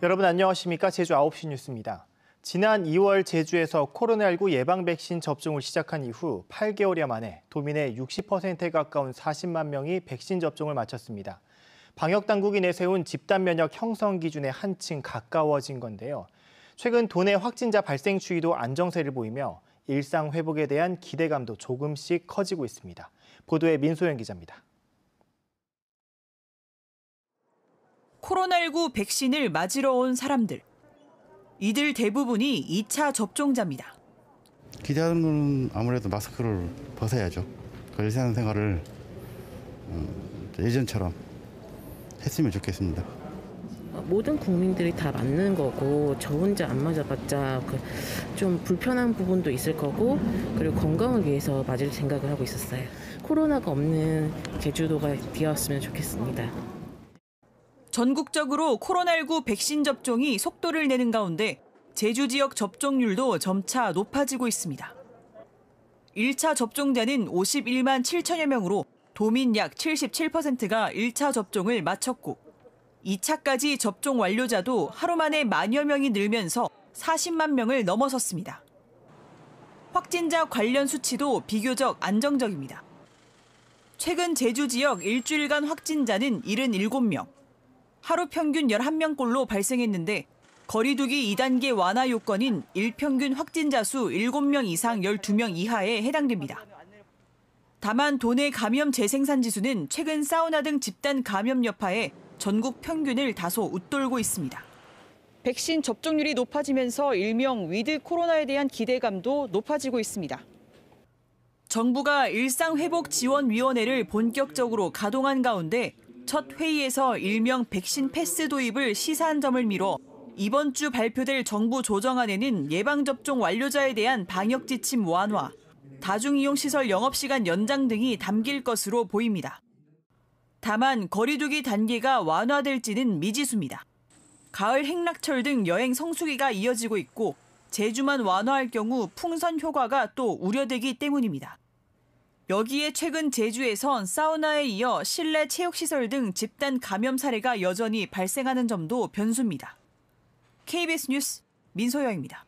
여러분 안녕하십니까? 제주 9시 뉴스입니다. 지난 2월 제주에서 코로나19 예방 백신 접종을 시작한 이후 8개월여 만에 도민의 60%에 가까운 40만 명이 백신 접종을 마쳤습니다. 방역 당국이 내세운 집단 면역 형성 기준에 한층 가까워진 건데요. 최근 도내 확진자 발생 추이도 안정세를 보이며 일상 회복에 대한 기대감도 조금씩 커지고 있습니다. 보도에 민소영 기자입니다. 코로나19 백신을 맞으러 온 사람들. 이들 대부분이 2차 접종자입니다. 기대하는 아무래도 마스크를 벗어야죠. 그 일상생활을 어, 예전처럼 했으면 좋겠습니다. 모든 국민들이 다 맞는 거고 저 혼자 안 맞아봤자 그 좀 불편한 부분도 있을 거고 그리고 건강을 위해서 맞을 생각을 하고 있었어요. 코로나가 없는 제주도가 되었으면 좋겠습니다. 전국적으로 코로나19 백신 접종이 속도를 내는 가운데 제주 지역 접종률도 점차 높아지고 있습니다. 1차 접종자는 51만 7천여 명으로 도민 약 77%가 1차 접종을 마쳤고 2차까지 접종 완료자도 하루 만에 만여 명이 늘면서 40만 명을 넘어섰습니다. 확진자 관련 수치도 비교적 안정적입니다. 최근 제주 지역 일주일간 확진자는 77명, 하루 평균 11명꼴로 발생했는데 거리두기 2단계 완화 요건인 일평균 확진자 수 7명 이상 12명 이하에 해당됩니다. 다만 도내 감염 재생산 지수는 최근 사우나 등 집단 감염 여파에 전국 평균을 다소 웃돌고 있습니다. 백신 접종률이 높아지면서 일명 위드 코로나에 대한 기대감도 높아지고 있습니다. 정부가 일상회복지원위원회를 본격적으로 가동한 가운데 첫 회의에서 일명 백신 패스 도입을 시사한 점을 미뤄 이번 주 발표될 정부 조정안에는 예방접종 완료자에 대한 방역 지침 완화, 다중이용시설 영업시간 연장 등이 담길 것으로 보입니다. 다만 거리두기 단계가 완화될지는 미지수입니다. 가을 행락철 등 여행 성수기가 이어지고 있고 제주만 완화할 경우 풍선 효과가 또 우려되기 때문입니다. 여기에 최근 제주에선 사우나에 이어 실내 체육시설 등 집단 감염 사례가 여전히 발생하는 점도 변수입니다. KBS 뉴스 민소영입니다.